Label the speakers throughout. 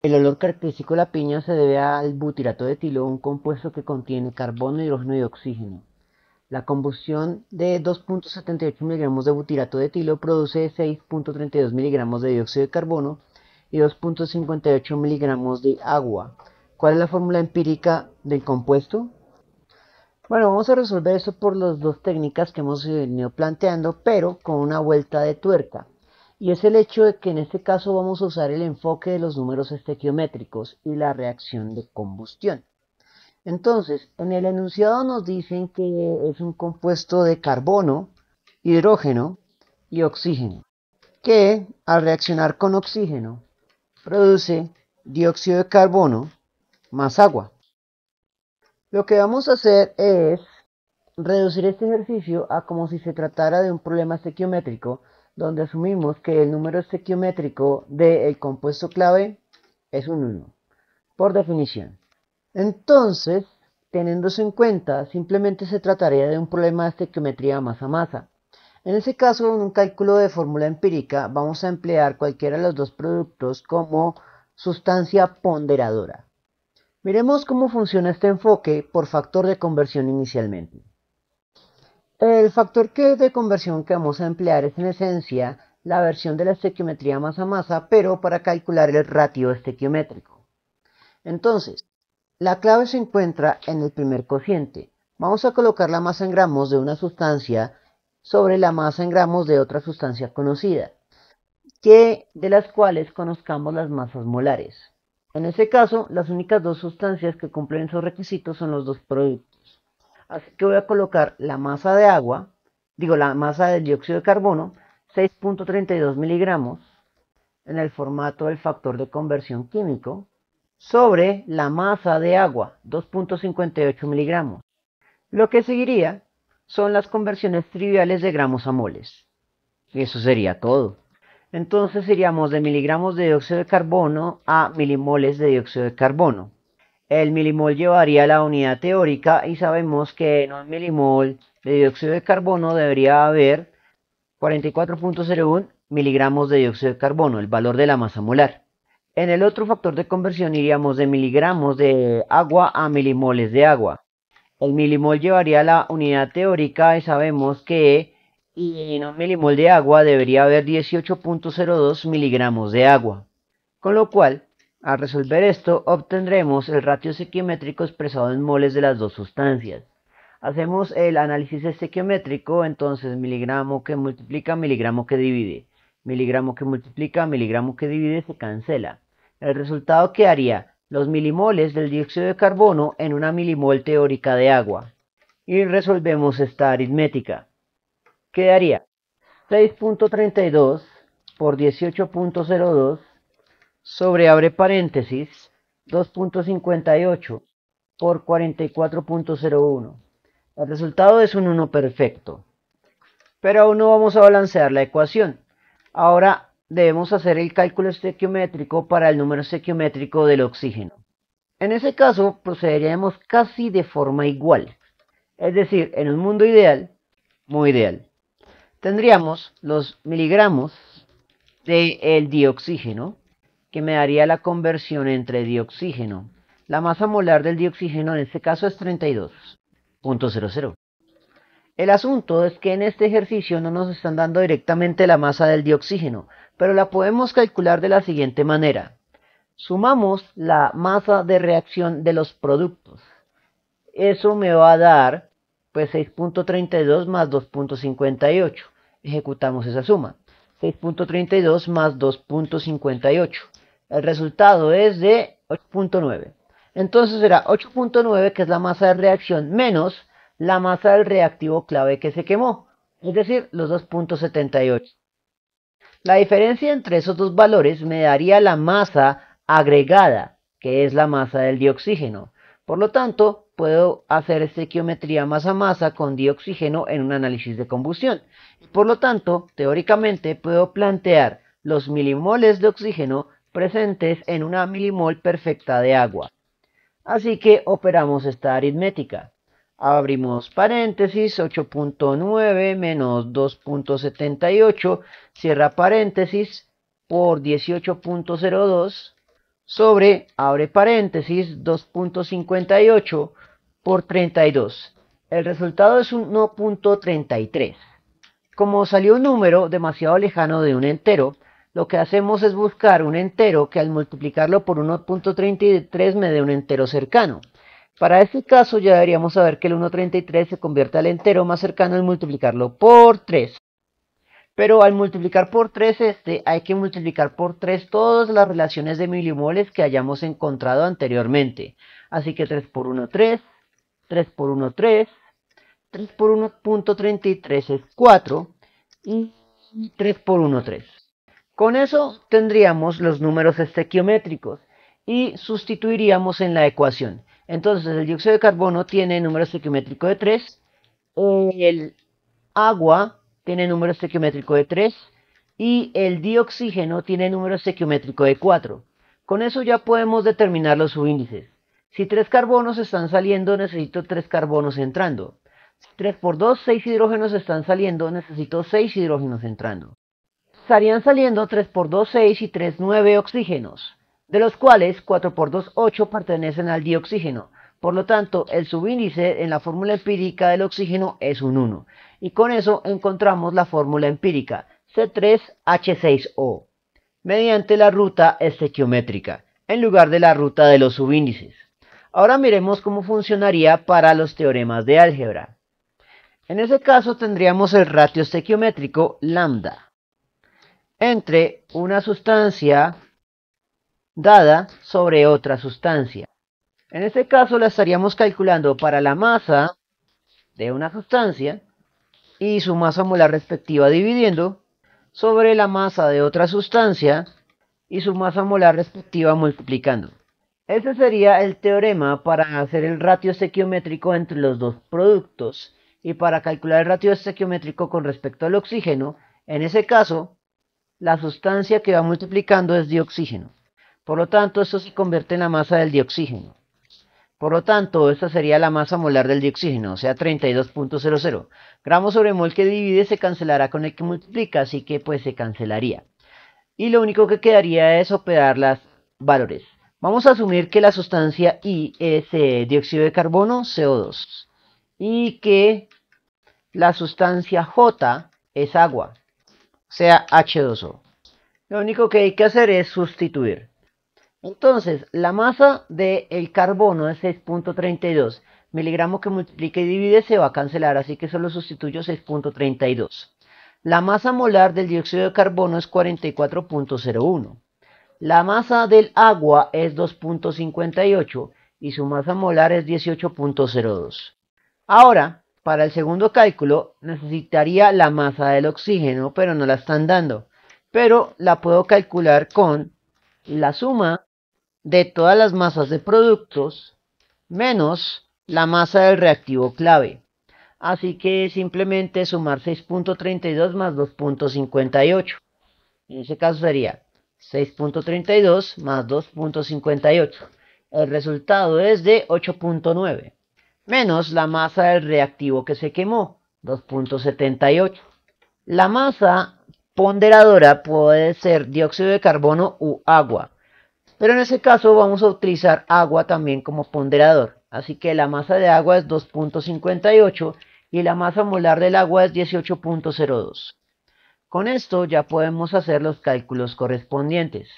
Speaker 1: El olor característico de la piña se debe al butirato de etilo, un compuesto que contiene carbono, hidrógeno y oxígeno. La combustión de 2.78 miligramos de butirato de etilo produce 6.32 miligramos de dióxido de carbono y 2.58 miligramos de agua. ¿Cuál es la fórmula empírica del compuesto? Bueno, vamos a resolver eso por las dos técnicas que hemos venido planteando, pero con una vuelta de tuerca. Y es el hecho de que en este caso vamos a usar el enfoque de los números estequiométricos y la reacción de combustión. Entonces, en el enunciado nos dicen que es un compuesto de carbono, hidrógeno y oxígeno, que al reaccionar con oxígeno produce dióxido de carbono más agua. Lo que vamos a hacer es reducir este ejercicio a como si se tratara de un problema estequiométrico donde asumimos que el número estequiométrico del compuesto clave es un 1, por definición. Entonces, teniéndose en cuenta, simplemente se trataría de un problema de estequiometría masa a masa. En ese caso, en un cálculo de fórmula empírica, vamos a emplear cualquiera de los dos productos como sustancia ponderadora. Miremos cómo funciona este enfoque por factor de conversión inicialmente. El factor que de conversión que vamos a emplear es en esencia la versión de la estequiometría masa masa, pero para calcular el ratio estequiométrico. Entonces, la clave se encuentra en el primer cociente. Vamos a colocar la masa en gramos de una sustancia sobre la masa en gramos de otra sustancia conocida, que de las cuales conozcamos las masas molares. En este caso, las únicas dos sustancias que cumplen esos requisitos son los dos productos. Así que voy a colocar la masa de agua, digo la masa del dióxido de carbono, 6.32 miligramos en el formato del factor de conversión químico sobre la masa de agua, 2.58 miligramos. Lo que seguiría son las conversiones triviales de gramos a moles. Y eso sería todo. Entonces iríamos de miligramos de dióxido de carbono a milimoles de dióxido de carbono. El milimol llevaría la unidad teórica y sabemos que en un milimol de dióxido de carbono debería haber 44.01 miligramos de dióxido de carbono, el valor de la masa molar. En el otro factor de conversión iríamos de miligramos de agua a milimoles de agua. El milimol llevaría la unidad teórica y sabemos que en un milimol de agua debería haber 18.02 miligramos de agua. Con lo cual, al resolver esto, obtendremos el ratio estequiométrico expresado en moles de las dos sustancias. Hacemos el análisis estequiométrico, entonces miligramo que multiplica, miligramo que divide. Miligramo que multiplica, miligramo que divide, se cancela. El resultado quedaría los milimoles del dióxido de carbono en una milimol teórica de agua. Y resolvemos esta aritmética. Quedaría 6.32 por 18.02 sobre abre paréntesis 2.58 por 44.01. El resultado es un 1 perfecto. Pero aún no vamos a balancear la ecuación. Ahora debemos hacer el cálculo estequiométrico para el número estequiométrico del oxígeno. En ese caso procederíamos casi de forma igual. Es decir, en un mundo ideal, muy ideal, tendríamos los miligramos del de dioxígeno que me daría la conversión entre dioxígeno. La masa molar del dioxígeno en este caso es 32.00. El asunto es que en este ejercicio no nos están dando directamente la masa del dioxígeno, pero la podemos calcular de la siguiente manera. Sumamos la masa de reacción de los productos. Eso me va a dar pues 6.32 más 2.58. Ejecutamos esa suma. 6.32 más 2.58. El resultado es de 8.9. Entonces será 8.9 que es la masa de reacción menos la masa del reactivo clave que se quemó, es decir, los 2.78. La diferencia entre esos dos valores me daría la masa agregada, que es la masa del dioxígeno. Por lo tanto, puedo hacer estequiometría masa a masa con dioxígeno en un análisis de combustión. Por lo tanto, teóricamente puedo plantear los milimoles de oxígeno presentes en una milimol perfecta de agua. Así que operamos esta aritmética. Abrimos paréntesis 8.9 menos 2.78, cierra paréntesis por 18.02 sobre, abre paréntesis, 2.58 por 32. El resultado es 1.33. Como salió un número demasiado lejano de un entero, lo que hacemos es buscar un entero que al multiplicarlo por 1.33 me dé un entero cercano. Para este caso ya deberíamos saber que el 1.33 se convierte al entero más cercano al multiplicarlo por 3. Pero al multiplicar por 3 este, hay que multiplicar por 3 todas las relaciones de milimoles que hayamos encontrado anteriormente. Así que 3 por 1, 3. 3 por 1, 3. 3 por 1.33 es 4. Y 3 por 1, 3. Con eso tendríamos los números estequiométricos y sustituiríamos en la ecuación. Entonces el dióxido de carbono tiene número estequiométrico de 3. El agua tiene número estequiométrico de 3 y el dioxígeno tiene número estequiométrico de 4. Con eso ya podemos determinar los subíndices. Si 3 carbonos están saliendo, necesito 3 carbonos entrando. Si 3 por 2, 6 hidrógenos están saliendo, necesito 6 hidrógenos entrando. Estarían saliendo 3 por 2, 6 y 3, 9 oxígenos, de los cuales 4 por 2, 8 pertenecen al dioxígeno. Por lo tanto, el subíndice en la fórmula empírica del oxígeno es un 1. Y con eso encontramos la fórmula empírica C3H6O, mediante la ruta estequiométrica, en lugar de la ruta de los subíndices. Ahora miremos cómo funcionaría para los teoremas de álgebra. En ese caso tendríamos el ratio estequiométrico lambda entre una sustancia dada sobre otra sustancia. En este caso la estaríamos calculando para la masa de una sustancia y su masa molar respectiva dividiendo sobre la masa de otra sustancia y su masa molar respectiva multiplicando. Ese sería el teorema para hacer el ratio estequiométrico entre los dos productos y para calcular el ratio estequiométrico con respecto al oxígeno, en ese caso, la sustancia que va multiplicando es oxígeno Por lo tanto, esto se convierte en la masa del dioxígeno. Por lo tanto, esta sería la masa molar del dioxígeno, o sea 32.00. Gramos sobre mol que divide se cancelará con el que multiplica, así que pues se cancelaría. Y lo único que quedaría es operar los valores. Vamos a asumir que la sustancia I es eh, dióxido de carbono, CO2. Y que la sustancia J es agua, o sea H2O. Lo único que hay que hacer es sustituir. Entonces, la masa del carbono es 6.32. Miligramo que multiplica y divide se va a cancelar, así que solo sustituyo 6.32. La masa molar del dióxido de carbono es 44.01. La masa del agua es 2.58 y su masa molar es 18.02. Ahora, para el segundo cálculo necesitaría la masa del oxígeno, pero no la están dando. Pero la puedo calcular con la suma de todas las masas de productos menos la masa del reactivo clave. Así que simplemente sumar 6.32 más 2.58. En ese caso sería 6.32 más 2.58. El resultado es de 8.9 menos la masa del reactivo que se quemó, 2.78. La masa ponderadora puede ser dióxido de carbono u agua. Pero en ese caso vamos a utilizar agua también como ponderador. Así que la masa de agua es 2.58 y la masa molar del agua es 18.02. Con esto ya podemos hacer los cálculos correspondientes.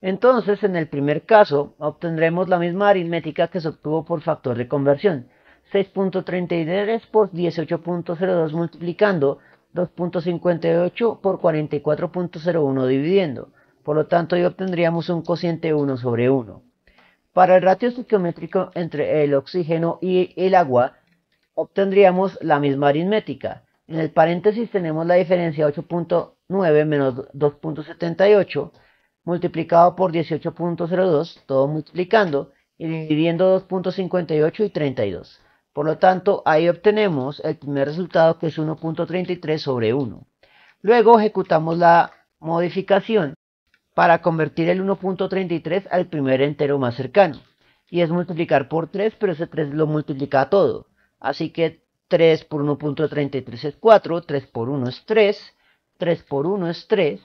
Speaker 1: Entonces, en el primer caso, obtendremos la misma aritmética que se obtuvo por factor de conversión. 6.33 por 18.02 multiplicando, 2.58 por 44.01 dividiendo, por lo tanto, hoy obtendríamos un cociente 1 sobre 1. Para el ratio psiquiométrico entre el oxígeno y el agua, obtendríamos la misma aritmética. En el paréntesis tenemos la diferencia 8.9 menos 2.78 multiplicado por 18.02, todo multiplicando y dividiendo 2.58 y 32. Por lo tanto, ahí obtenemos el primer resultado que es 1.33 sobre 1. Luego ejecutamos la modificación para convertir el 1.33 al primer entero más cercano. Y es multiplicar por 3, pero ese 3 lo multiplica todo. Así que 3 por 1.33 es 4, 3 por 1 es 3, 3 por 1 es 3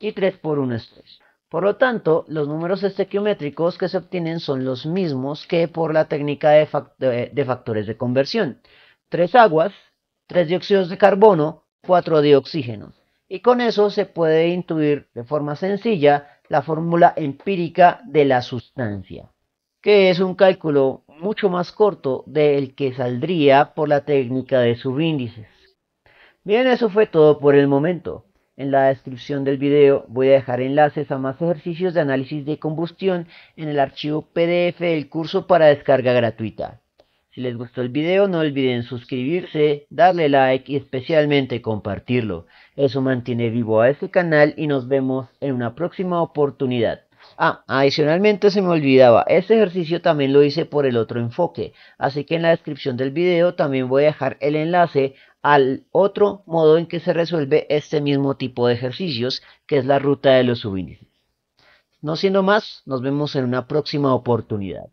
Speaker 1: y 3 por 1 es 3. Por lo tanto, los números estequiométricos que se obtienen son los mismos que por la técnica de, de factores de conversión. 3 aguas, 3 dióxidos de carbono, 4 de oxígeno y con eso se puede intuir de forma sencilla la fórmula empírica de la sustancia, que es un cálculo mucho más corto del que saldría por la técnica de subíndices. Bien, eso fue todo por el momento. En la descripción del video voy a dejar enlaces a más ejercicios de análisis de combustión en el archivo PDF del curso para descarga gratuita. Si les gustó el video no olviden suscribirse, darle like y especialmente compartirlo. Eso mantiene vivo a este canal y nos vemos en una próxima oportunidad. Ah, adicionalmente se me olvidaba, este ejercicio también lo hice por el otro enfoque, así que en la descripción del video también voy a dejar el enlace al otro modo en que se resuelve este mismo tipo de ejercicios, que es la ruta de los subíndices. No siendo más, nos vemos en una próxima oportunidad.